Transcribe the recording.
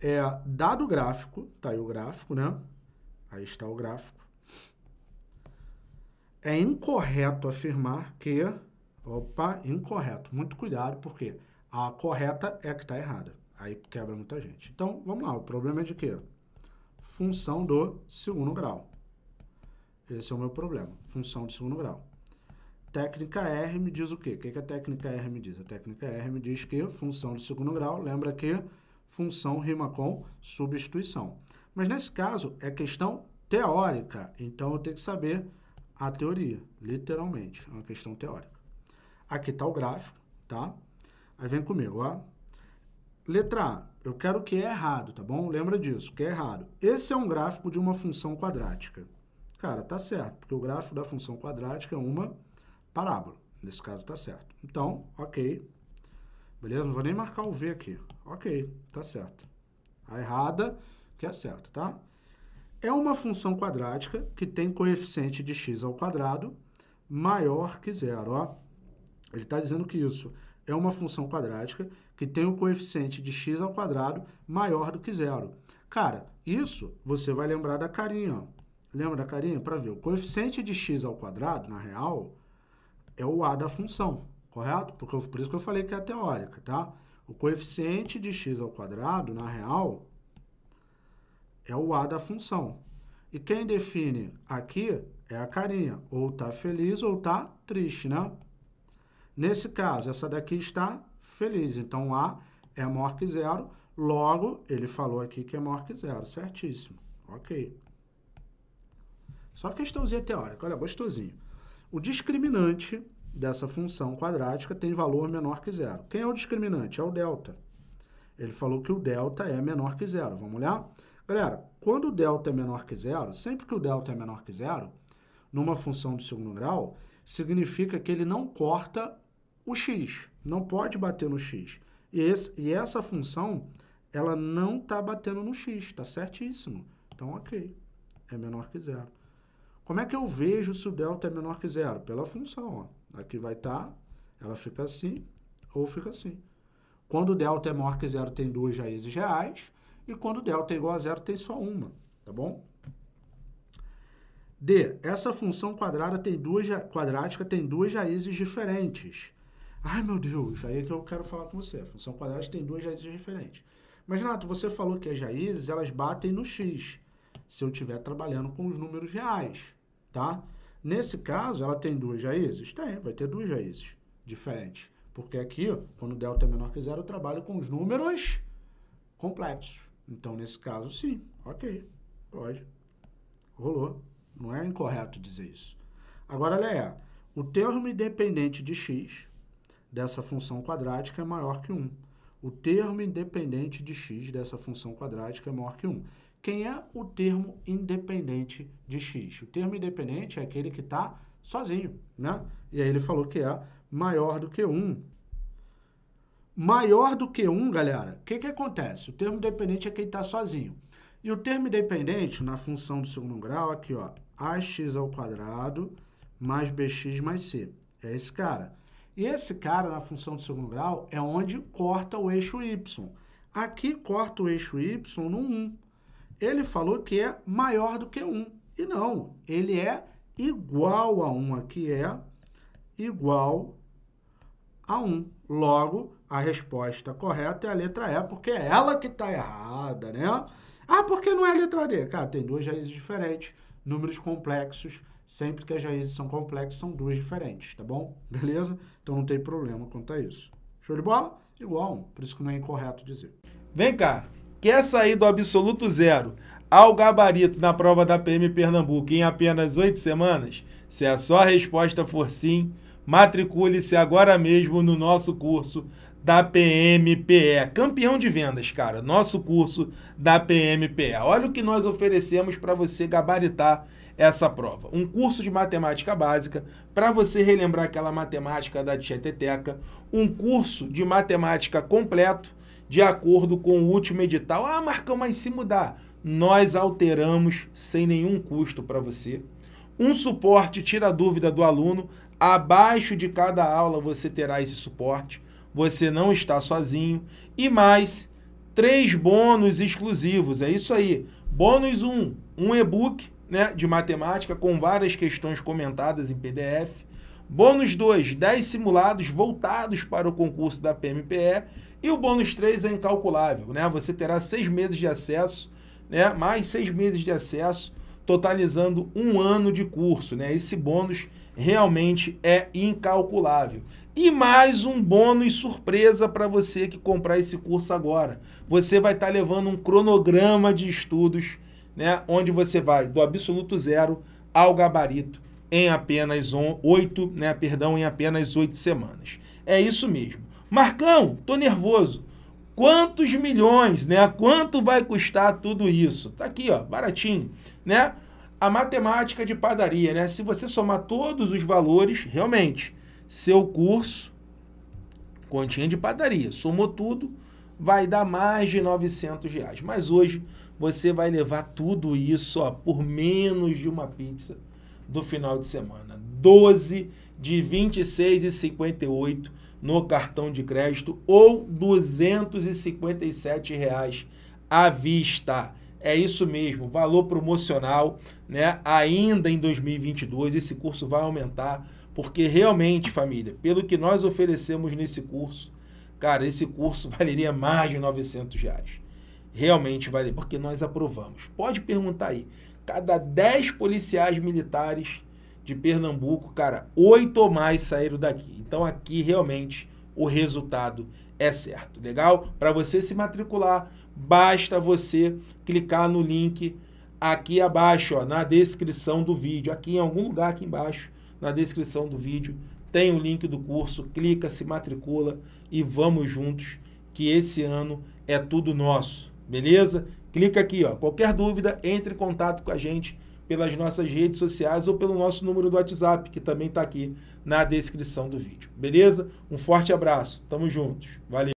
é dado o gráfico, tá aí o gráfico, né? Aí está o gráfico. É incorreto afirmar que, opa, incorreto. Muito cuidado, porque a correta é a que está errada. Aí quebra muita gente. Então, vamos lá, o problema é de quê? Função do segundo grau. Esse é o meu problema, função do segundo grau. Técnica R me diz o quê? O que, que a técnica R me diz? A técnica R me diz que função do segundo grau, lembra que função rima com substituição. Mas nesse caso é questão teórica, então eu tenho que saber a teoria, literalmente, é uma questão teórica. Aqui está o gráfico, tá? Aí vem comigo, ó. Letra A, eu quero o que é errado, tá bom? Lembra disso, que é errado. Esse é um gráfico de uma função quadrática. Cara, tá certo, porque o gráfico da função quadrática é uma parábola. Nesse caso tá certo. Então, ok, Beleza? Não vou nem marcar o V aqui. Ok, tá certo. A errada, que é certa, tá? É uma função quadrática que tem coeficiente de x ao quadrado maior que zero, ó. Ele está dizendo que isso é uma função quadrática que tem o um coeficiente de x ao quadrado maior do que zero. Cara, isso você vai lembrar da carinha, ó. Lembra da carinha? Para ver, o coeficiente de x ao quadrado, na real, é o a da função correto? Porque eu, por isso que eu falei que é teórica, tá? O coeficiente de x ao quadrado, na real, é o a da função. E quem define aqui é a carinha, ou tá feliz ou tá triste, né? Nesse caso, essa daqui está feliz, então a é maior que zero, logo ele falou aqui que é maior que zero, certíssimo, ok. Só questãozinha teórica, olha, gostosinho. O discriminante dessa função quadrática tem valor menor que zero. Quem é o discriminante? É o delta. Ele falou que o delta é menor que zero. Vamos olhar? Galera, quando o delta é menor que zero, sempre que o delta é menor que zero, numa função de segundo grau, significa que ele não corta o x, não pode bater no x. E, esse, e essa função, ela não está batendo no x, está certíssimo. Então, ok, é menor que zero. Como é que eu vejo se o delta é menor que zero? Pela função, ó. Aqui vai estar, tá, ela fica assim, ou fica assim. Quando delta é maior que zero, tem duas raízes reais. E quando delta é igual a zero, tem só uma, tá bom? D. Essa função quadrada tem duas, quadrática tem duas raízes diferentes. Ai, meu Deus, aí é que eu quero falar com você. A função quadrática tem duas raízes diferentes. Mas, Nato, você falou que as raízes, elas batem no x, se eu estiver trabalhando com os números reais, tá? Nesse caso, ela tem duas raízes? Tem, vai ter duas raízes diferentes. Porque aqui, quando delta é menor que zero, eu trabalho com os números complexos. Então, nesse caso, sim. Ok, pode. Rolou. Não é incorreto dizer isso. Agora, Leia, o termo independente de x dessa função quadrática é maior que 1. O termo independente de x dessa função quadrática é maior que 1. Quem é o termo independente de x? O termo independente é aquele que está sozinho, né? E aí ele falou que é maior do que 1. Maior do que 1, galera, o que, que acontece? O termo independente é quem está sozinho. E o termo independente, na função do segundo grau, aqui, ó, ax ao quadrado mais bx mais c. É esse cara. E esse cara, na função do segundo grau, é onde corta o eixo y. Aqui corta o eixo y no 1 ele falou que é maior do que 1. E não, ele é igual a 1 aqui, é igual a 1. Logo, a resposta correta é a letra E, porque é ela que está errada, né? Ah, por que não é a letra D? Cara, tem duas raízes diferentes, números complexos, sempre que as raízes são complexas, são duas diferentes, tá bom? Beleza? Então não tem problema quanto a isso. Show de bola? Igual a 1, por isso que não é incorreto dizer. Vem cá, Quer sair do absoluto zero ao gabarito na prova da PM Pernambuco em apenas oito semanas? Se a sua resposta for sim, matricule-se agora mesmo no nosso curso da PMPE. Campeão de vendas, cara. Nosso curso da PMPE. Olha o que nós oferecemos para você gabaritar essa prova. Um curso de matemática básica para você relembrar aquela matemática da Tcheteteca. Um curso de matemática completo de acordo com o último edital. Ah, Marcão, mas se mudar, nós alteramos sem nenhum custo para você. Um suporte tira a dúvida do aluno. Abaixo de cada aula você terá esse suporte. Você não está sozinho. E mais três bônus exclusivos. É isso aí. Bônus 1, um, um e-book né, de matemática com várias questões comentadas em PDF. Bônus 2, 10 simulados voltados para o concurso da PMPE. E o bônus 3 é incalculável, né? Você terá seis meses de acesso, né? Mais seis meses de acesso, totalizando um ano de curso, né? Esse bônus realmente é incalculável. E mais um bônus surpresa para você que comprar esse curso agora. Você vai estar tá levando um cronograma de estudos, né? Onde você vai do absoluto zero ao gabarito em apenas on, né, perdão, em apenas oito semanas. É isso mesmo. Marcão, tô nervoso. Quantos milhões, né? Quanto vai custar tudo isso? Tá aqui, ó, baratinho, né? A matemática de padaria, né? Se você somar todos os valores, realmente, seu curso, continha de padaria, somou tudo, vai dar mais de 900 reais. Mas hoje você vai levar tudo isso ó, por menos de uma pizza do final de semana. 12 de 26 e 58 no cartão de crédito ou 257 reais à vista. É isso mesmo, valor promocional, né? Ainda em 2022 esse curso vai aumentar, porque realmente, família, pelo que nós oferecemos nesse curso, cara, esse curso valeria mais de 900 reais. Realmente vale, porque nós aprovamos. Pode perguntar aí. Cada 10 policiais militares de Pernambuco, cara, oito ou mais saíram daqui. Então aqui realmente o resultado é certo, legal? Para você se matricular, basta você clicar no link aqui abaixo, ó, na descrição do vídeo, aqui em algum lugar aqui embaixo, na descrição do vídeo, tem o link do curso, clica, se matricula e vamos juntos que esse ano é tudo nosso, beleza? Clica aqui, ó. Qualquer dúvida, entre em contato com a gente pelas nossas redes sociais ou pelo nosso número do WhatsApp, que também está aqui na descrição do vídeo. Beleza? Um forte abraço. Tamo juntos. Valeu.